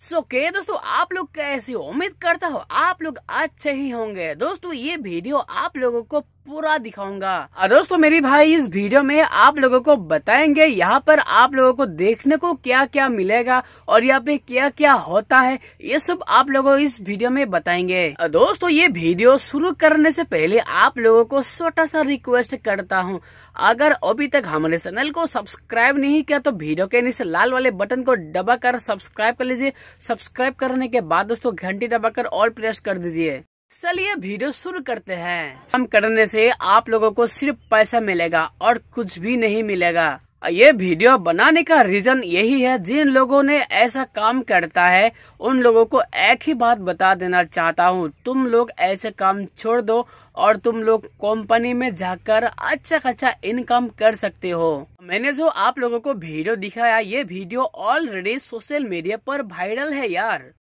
सो so, के okay, दोस्तों आप लोग कैसे उम्मीद करता हो आप लोग अच्छे ही होंगे दोस्तों ये वीडियो आप लोगों को पूरा दिखाऊंगा दोस्तों मेरी भाई इस वीडियो में आप लोगों को बताएंगे यहाँ पर आप लोगों को देखने को क्या क्या मिलेगा और यहाँ पे क्या क्या होता है ये सब आप लोगों इस वीडियो में बताएंगे दोस्तों ये वीडियो शुरू करने से पहले आप लोगों को छोटा सा रिक्वेस्ट करता हूँ अगर अभी तक हमारे चैनल को सब्सक्राइब नहीं किया तो वीडियो के नीचे लाल वाले बटन को दबा कर सब्सक्राइब कर लीजिए सब्सक्राइब करने के बाद दोस्तों घंटी दबाकर ऑल प्रेस कर दीजिए चलिए वीडियो शुरू करते हैं काम करने से आप लोगों को सिर्फ पैसा मिलेगा और कुछ भी नहीं मिलेगा ये वीडियो बनाने का रीजन यही है जिन लोगों ने ऐसा काम करता है उन लोगों को एक ही बात बता देना चाहता हूँ तुम लोग ऐसे काम छोड़ दो और तुम लोग कंपनी में जाकर अच्छा खासा इनकम कर सकते हो मैंने जो आप लोगों को वीडियो दिखाया ये वीडियो ऑलरेडी सोशल मीडिया पर वायरल है यार